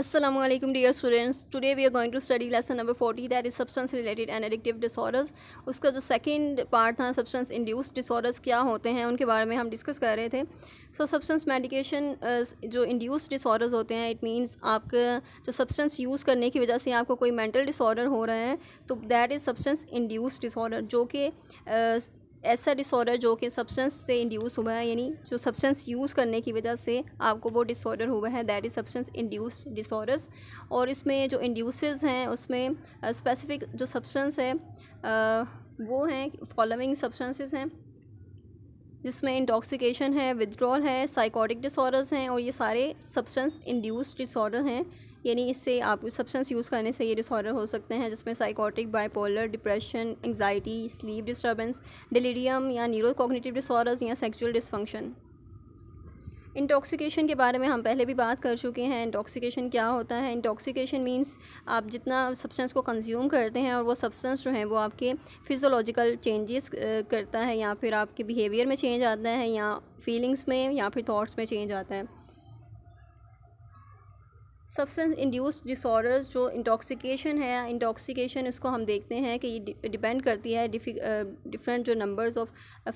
Assalamualaikum dear students. Today we are going to study lesson number 40 that is substance related and addictive disorders. उसका जो second part था substance induced disorders क्या होते हैं उनके बारे में हम discuss कर रहे थे सो substance medication जो induced disorders होते हैं it means आपके जो substance use करने की वजह से आपको कोई mental disorder हो रहा है तो that is substance induced disorder जो कि ऐसा डिसऑर्डर जो कि सब्सटेंस से इंड्यूस हुआ है यानी जो सब्सटेंस यूज़ करने की वजह से आपको वो डिसऑर्डर हुआ है that is substance induce disorders और इसमें जो इंड्यूस हैं उसमें स्पेसिफिक जो सब्सटेंस है वो हैं फॉलोइंग सब्सटेंसेस हैं जिसमें इंटॉक्सिकेशन है विदड्रॉल है साइकोटिक डिसऑर्डर्स हैं और ये सारे सब्सटेंस इंड्यूस डिसऑर्डर हैं यानी इससे आप सब्सटेंस यूज़ करने से ये डिसऑर्डर हो सकते हैं जिसमें psychotic bipolar depression anxiety sleep disturbance delirium या न्यूरो डिसऑर्डर्स या सेक्चुअल डिसफंक्शन इंटॉक्सिकेशन के बारे में हम पहले भी बात कर चुके हैं इंटॉक्सिकेशन क्या होता है इंटॉक्सिकेशन मींस आप जितना सब्सटेंस को कंज्यूम करते हैं और वो सब्सटेंस जो है वो आपके फिजोलॉजिकल चेंजेस करता है या फिर आपके बिहेवियर में चेंज आता है या फीलिंग्स में या फिर थाट्स में चेंज आता है सब्सटेंस इंड्यूस डिसऑर्डर्स जो इंटॉक्सिकेशन है इंटॉक्सिकेशन इसको हम देखते हैं कि ये डिपेंड करती है डिफरेंट जो नंबर्स ऑफ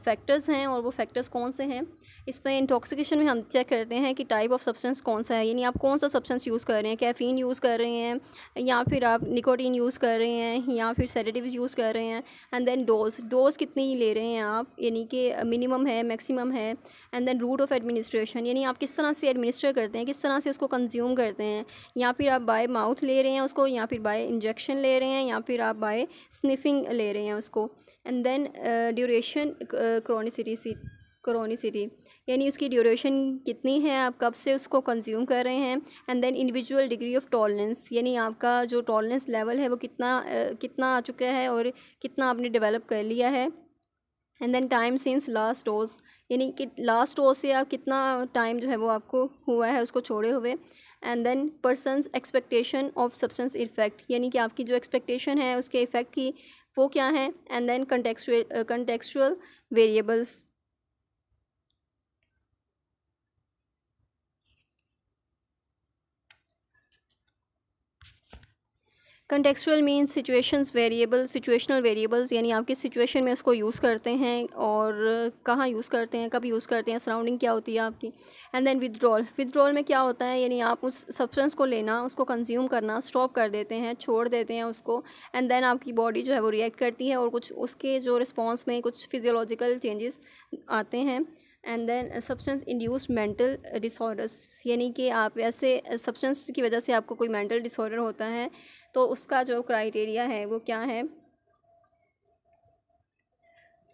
फैक्टर्स हैं और वो फैक्टर्स कौन से हैं इसमें इंटॉक्सिकेशन में हम चेक करते हैं कि टाइप ऑफ सब्सटेंस कौन सा है यानी आप कौन सा सब्सटेंस यूज़ कर रहे हैं कैफ़ीन यूज़ कर रहे हैं या फिर आप निकोटीन यूज़ कर रहे हैं या फिर सेडेटिव यूज़ कर रहे हैं एंड देन डोज डोज कितनी ले रहे हैं आप यानी कि मिनिमम है मैक्सिमम है and then route of administration यानी आप किस तरह से एडमिनिस्ट्रेट करते हैं किस तरह से उसको कंज्यूम करते हैं या फिर आप बाय माउथ ले रहे हैं उसको या फिर बाय इंजेक्शन ले रहे हैं या फिर आप बाय स्निफिंग ले रहे हैं उसको and then duration chronicity chronicity यानी उसकी ड्यूरेशन कितनी है आप कब से उसको कंज्यूम कर रहे हैं and then individual degree of tolerance यानी आपका जो टॉलरेंस लेवल है वो कितना uh, कितना आ चुका है और कितना आपने डेवलप कर लिया है and then time since last dose यानी कि लास्ट रो से आप कितना टाइम जो है वो आपको हुआ है उसको छोड़े हुए and then person's expectation of substance effect यानी कि आपकी जो एक्सपेक्टेशन है उसके इफेक्ट की वो क्या है and then contextual contextual variables contextual means situations variable situational variables यानी आप किस सिचुएशन में उसको यूज़ करते हैं और कहाँ यूज़ करते हैं कब यूज़ करते हैं सराउंडिंग क्या होती है आपकी एंड देन विदड्रॉल विदड्रॉल में क्या होता है यानी आप उस सब्सटेंस को लेना उसको कंज्यूम करना स्टॉप कर देते हैं छोड़ देते हैं उसको एंड देन आपकी बॉडी जो है वो रिएक्ट करती है और कुछ उसके जो रिस्पॉन्स में कुछ फिजियोलॉजिकल चेंजेस आते हैं and then substance induced mental disorders यानी कि आप ऐसे सब्सटेंस की वजह से आपको कोई मेंटल डिसऑर्डर होता है तो उसका जो क्राइटेरिया है वो क्या है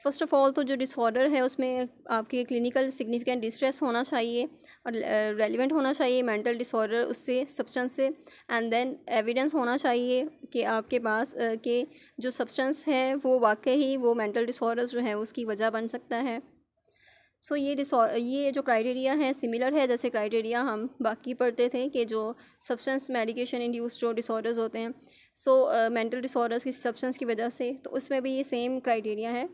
फ़र्स्ट ऑफ़ ऑल तो जो डिसऑर्डर है उसमें आपके क्लिनिकल सिग्निफिकेंट डिस्ट्रेस होना चाहिए और रेलिवेंट होना चाहिए मेंटल डिसऑर्डर उससे सब्सटेंस से एंड देन एविडेंस होना चाहिए कि आपके पास के जो सब्सटेंस है वो वाकई ही वो मेंटल डिसऑर्डर्स जो है उसकी वजह बन सकता है सो ये ये जो क्राइटेरिया है सिमिलर है जैसे क्राइटेरिया हम बाकी पढ़ते थे कि जो सब्सटेंस मेडिकेशन इंड्यूस जो डिसऑर्डर्स होते हैं सो मेंटल डिसऑर्डर्स की सब्सटेंस की वजह से तो उसमें भी ये सेम क्राइटेरिया है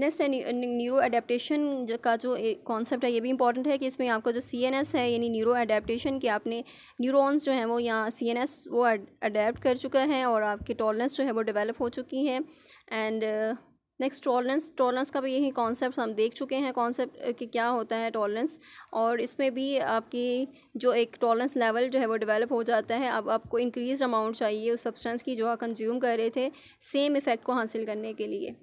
नेक्स्ट न्यूरो अडेप्टशन का जो कॉन्सेप्ट है ये भी इंपॉर्टेंट है कि इसमें आपका जो सी एन एस है यानी न्यूरो अडेप्टशन के आपने न्यूरॉन्स जो हैं वो यहाँ सी एन एस वो अडेप्ट कर चुका है और आपकी टॉलरेंस जो है वो डेवलप हो चुकी है and uh, next tolerance tolerance का भी यही कॉन्सेप्ट हम देख चुके हैं कॉन्सेप्ट कि क्या होता है टॉलरेंस और इसमें भी आपकी जो एक टॉलरेंस लेवल जो है वो डेवलप हो जाता है अब आपको इंक्रीज अमाउंट चाहिए उस सब्सटेंस की जो आप कंज्यूम कर रहे थे सेम इफ़ेक्ट को हासिल करने के लिए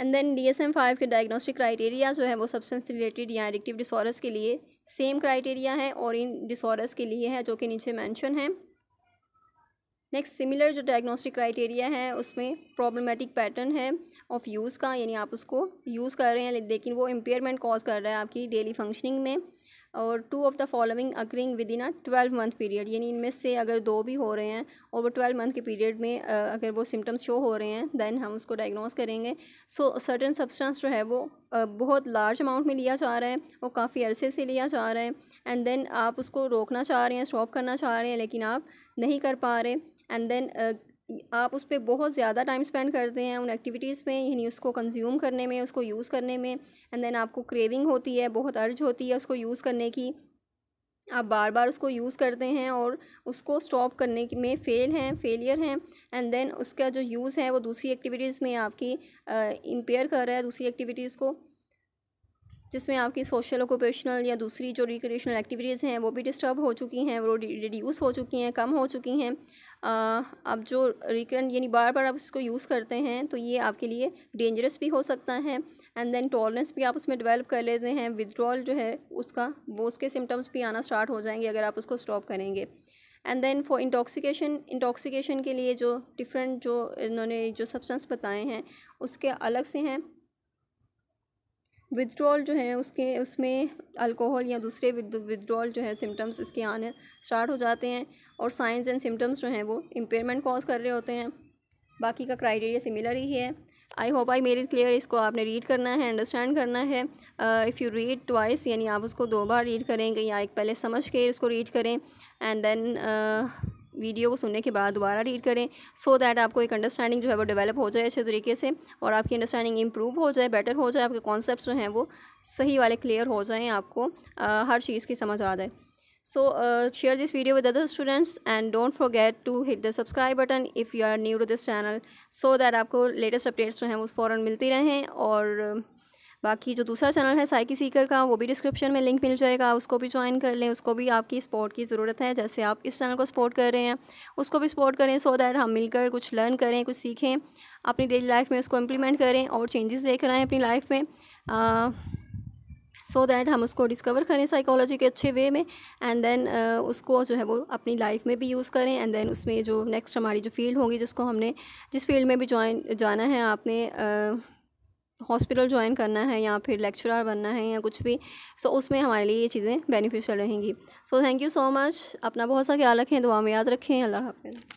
and then D S M five के डायग्नोस्टिक क्राइटेरिया जो है वो सब्सटेंस रिलेटेड या एडिक्टिव डिसऑर्डर्स के लिए सेम क्राइटेरिया है और इन डिसऑर्डर्स के लिए है जो कि नीचे मैंशन है नेक्स्ट सिमिलर जो डायग्नोस्टिक क्राइटेरिया है उसमें प्रॉब्लमेटिक पैटर्न है ऑफ यूज़ का यानी आप उसको यूज़ कर रहे हैं लेकिन वो इम्पेयरमेंट कॉज कर रहा है आपकी डेली फंक्शनिंग में और two of the following occurring within a twelve month period यानी इनमें से अगर दो भी हो रहे हैं और वो ट्वेल्व मंथ के पीरियड में अगर वो सिम्टम्स शो हो रहे हैं दैन हम उसको डायग्नोस करेंगे सो सर्टन सब्सटेंस जो है वो बहुत लार्ज अमाउंट में लिया जा रहा है और काफ़ी अरसे से लिया जा रहा है एंड देन आप उसको रोकना चाह रहे हैं स्टॉप करना चाह रहे हैं लेकिन आप नहीं कर पा रहे एंड देन uh, आप उस पर बहुत ज़्यादा टाइम स्पेंड करते हैं उन एक्टिविटीज़ में यानी उसको कंज्यूम करने में उसको यूज़ करने में एंड देन आपको क्रेविंग होती है बहुत अर्ज होती है उसको यूज़ करने की आप बार बार उसको यूज़ करते हैं और उसको स्टॉप करने में फ़ेल हैं फेलियर हैं एंड देन उसका जो यूज़ है वो दूसरी एक्टिविटीज़ में आपकी इम्पेयर uh, कर रहा है दूसरी एक्टिविटीज़ को जिसमें आपकी सोशल ऑक्यूपेशनल या दूसरी जो रिक्रिएशनल एक्टिविटीज़ हैं वो भी डिस्टर्ब हो चुकी हैं वो रिड्यूस हो चुकी हैं कम हो चुकी हैं आप जो रिकन यानी बार बार आप इसको यूज़ करते हैं तो ये आपके लिए डेंजरस भी हो सकता है एंड देन टॉलरेंस भी आप उसमें डेवलप कर लेते हैं विदड्रॉल जो है उसका वो उसके सिम्टम्स भी आना स्टार्ट हो जाएंगे अगर आप उसको स्टॉप करेंगे and then for intoxication intoxication के लिए जो डिफरेंट जो इन्होंने जो सब्सटेंस बताए हैं उसके अलग से हैं विदड्रॉल जो है उसके उसमें अल्कोहल या दूसरे विदड्रॉल जो है सिम्टम्स इसके आने स्टार्ट हो जाते हैं और साइंस एंड सिम्टम्स जो हैं वो इम्पेयरमेंट कॉज कर रहे होते हैं बाकी का क्राइटेरिया सिमिलर ही है आई होप आई मेरी क्लियर इसको आपने रीड करना है अंडरस्टैंड करना है इफ़ यू रीड ट्वाइस यानी आप उसको दो बार रीड करेंगे या एक पहले समझ के इसको रीड करें एंड देन वीडियो को सुनने के बाद दोबारा रीड करें सो so दैट आपको एक अंडरस्टैंडिंग जो है वो डेवलप हो जाए अच्छे तरीके से और आपकी अंडरस्टैंडिंग इंप्रूव हो जाए बेटर हो जाए आपके कॉन्सेप्ट जो हैं वो सही वाले क्लियर हो जाएँ आपको आ, हर चीज़ की समझ आ जाए so share this video with other students and don't forget to hit the subscribe button if you are new to this channel so that आपको लेटेस्ट अपडेट्स जो हैं वो फ़ौरन मिलती रहें और uh, बाकी जो दूसरा चैनल है साइकी सीकर का वो भी डिस्क्रिप्शन में लिंक मिल जाएगा उसको भी ज्वाइन कर लें उसको भी आपकी सपोर्ट की ज़रूरत है जैसे आप इस चैनल को सपोर्ट कर रहे हैं उसको भी सपोर्ट करें सो दैट हम मिलकर कुछ लर्न करें कुछ सीखें अपनी डेली लाइफ में उसको इम्प्लीमेंट करें और चेंजेस लेकर आएँ अपनी लाइफ में सो दैट हम उसको डिस्कवर करें साइकोलॉजी के अच्छे वे में एंड देन uh, उसको जो है वो अपनी लाइफ में भी यूज़ करें एंड देन उसमें जो नेक्स्ट हमारी जो फील्ड होगी जिसको हमने जिस फील्ड में भी ज्वाइन जाना है आपने uh, हॉस्पिटल ज्वाइन करना है या फिर लेक्चरर बनना है या कुछ भी सो so, उसमें हमारे लिए ये चीज़ें बेनिफिशियल रहेंगी so thank you so much अपना बहुत सा ख्याल रखें दुआ में याद रखें अल्लाह हाफिज़